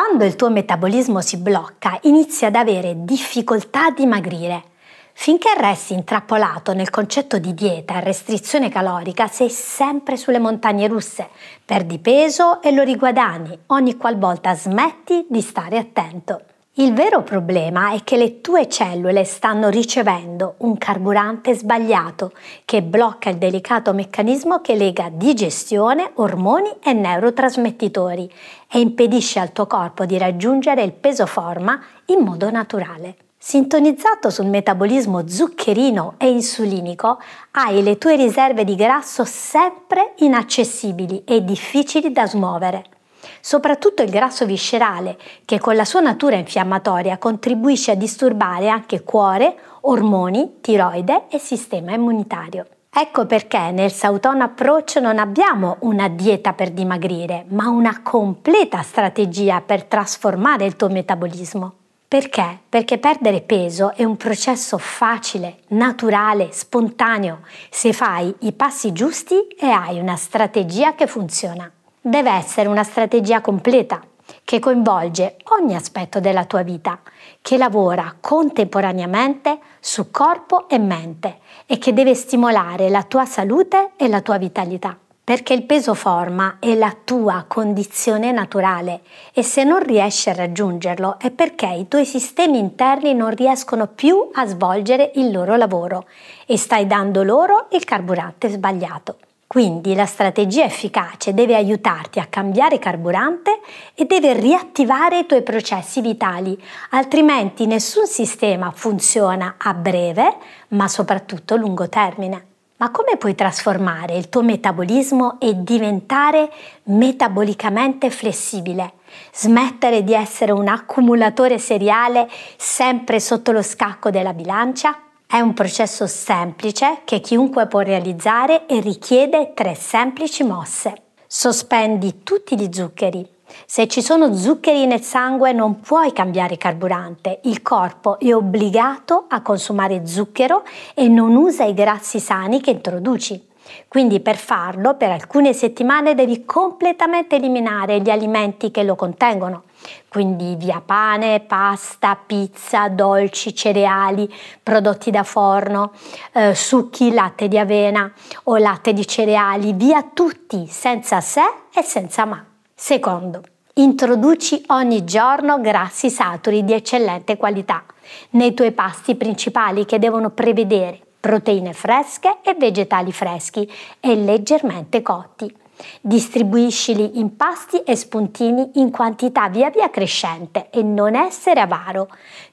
Quando il tuo metabolismo si blocca, inizi ad avere difficoltà a dimagrire. Finché resti intrappolato nel concetto di dieta e restrizione calorica, sei sempre sulle montagne russe, perdi peso e lo riguadagni ogni qualvolta smetti di stare attento. Il vero problema è che le tue cellule stanno ricevendo un carburante sbagliato che blocca il delicato meccanismo che lega digestione, ormoni e neurotrasmettitori e impedisce al tuo corpo di raggiungere il peso forma in modo naturale. Sintonizzato sul metabolismo zuccherino e insulinico, hai le tue riserve di grasso sempre inaccessibili e difficili da smuovere soprattutto il grasso viscerale, che con la sua natura infiammatoria contribuisce a disturbare anche cuore, ormoni, tiroide e sistema immunitario. Ecco perché nel Sauton Approach non abbiamo una dieta per dimagrire, ma una completa strategia per trasformare il tuo metabolismo. Perché? Perché perdere peso è un processo facile, naturale, spontaneo, se fai i passi giusti e hai una strategia che funziona deve essere una strategia completa che coinvolge ogni aspetto della tua vita, che lavora contemporaneamente su corpo e mente e che deve stimolare la tua salute e la tua vitalità. Perché il peso forma è la tua condizione naturale e se non riesci a raggiungerlo è perché i tuoi sistemi interni non riescono più a svolgere il loro lavoro e stai dando loro il carburante sbagliato. Quindi la strategia efficace deve aiutarti a cambiare carburante e deve riattivare i tuoi processi vitali, altrimenti nessun sistema funziona a breve, ma soprattutto a lungo termine. Ma come puoi trasformare il tuo metabolismo e diventare metabolicamente flessibile? Smettere di essere un accumulatore seriale sempre sotto lo scacco della bilancia? È un processo semplice che chiunque può realizzare e richiede tre semplici mosse. Sospendi tutti gli zuccheri. Se ci sono zuccheri nel sangue non puoi cambiare carburante, il corpo è obbligato a consumare zucchero e non usa i grassi sani che introduci. Quindi per farlo per alcune settimane devi completamente eliminare gli alimenti che lo contengono, quindi via pane, pasta, pizza, dolci, cereali, prodotti da forno, eh, succhi, latte di avena o latte di cereali, via tutti, senza se e senza ma. Secondo, introduci ogni giorno grassi saturi di eccellente qualità nei tuoi pasti principali che devono prevedere proteine fresche e vegetali freschi e leggermente cotti. Distribuisci gli impasti e spuntini in quantità via via crescente e non essere avaro.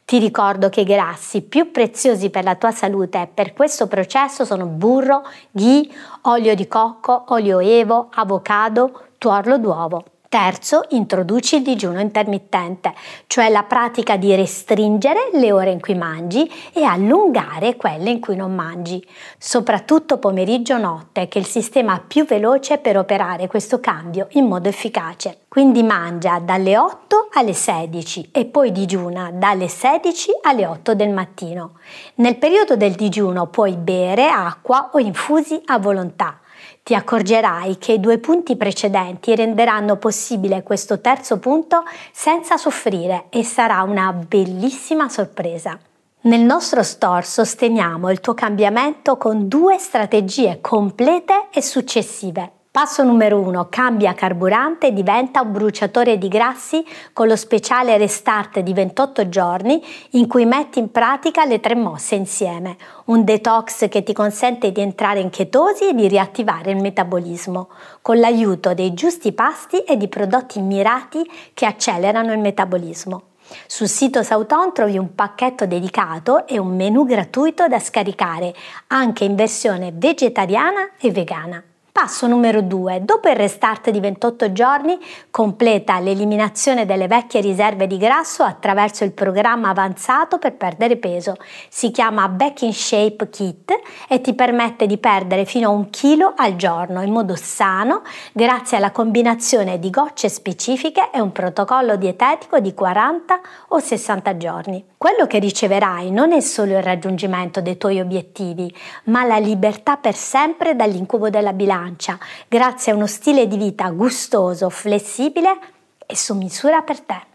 Ti ricordo che i grassi più preziosi per la tua salute e per questo processo sono burro, ghee, olio di cocco, olio evo, avocado, tuorlo d'uovo. Terzo, introduci il digiuno intermittente, cioè la pratica di restringere le ore in cui mangi e allungare quelle in cui non mangi, soprattutto pomeriggio-notte, che è il sistema più veloce per operare questo cambio in modo efficace. Quindi mangia dalle 8 alle 16 e poi digiuna dalle 16 alle 8 del mattino. Nel periodo del digiuno puoi bere acqua o infusi a volontà ti accorgerai che i due punti precedenti renderanno possibile questo terzo punto senza soffrire e sarà una bellissima sorpresa. Nel nostro store sosteniamo il tuo cambiamento con due strategie complete e successive. Passo numero 1. Cambia carburante e diventa un bruciatore di grassi con lo speciale restart di 28 giorni in cui metti in pratica le tre mosse insieme. Un detox che ti consente di entrare in chetosi e di riattivare il metabolismo con l'aiuto dei giusti pasti e di prodotti mirati che accelerano il metabolismo. Sul sito Sauton trovi un pacchetto dedicato e un menu gratuito da scaricare anche in versione vegetariana e vegana. Passo numero 2. Dopo il restart di 28 giorni, completa l'eliminazione delle vecchie riserve di grasso attraverso il programma avanzato per perdere peso. Si chiama Back in Shape Kit e ti permette di perdere fino a un chilo al giorno in modo sano grazie alla combinazione di gocce specifiche e un protocollo dietetico di 40 o 60 giorni. Quello che riceverai non è solo il raggiungimento dei tuoi obiettivi, ma la libertà per sempre dall'incubo della bilancia Francia, grazie a uno stile di vita gustoso, flessibile e su misura per te.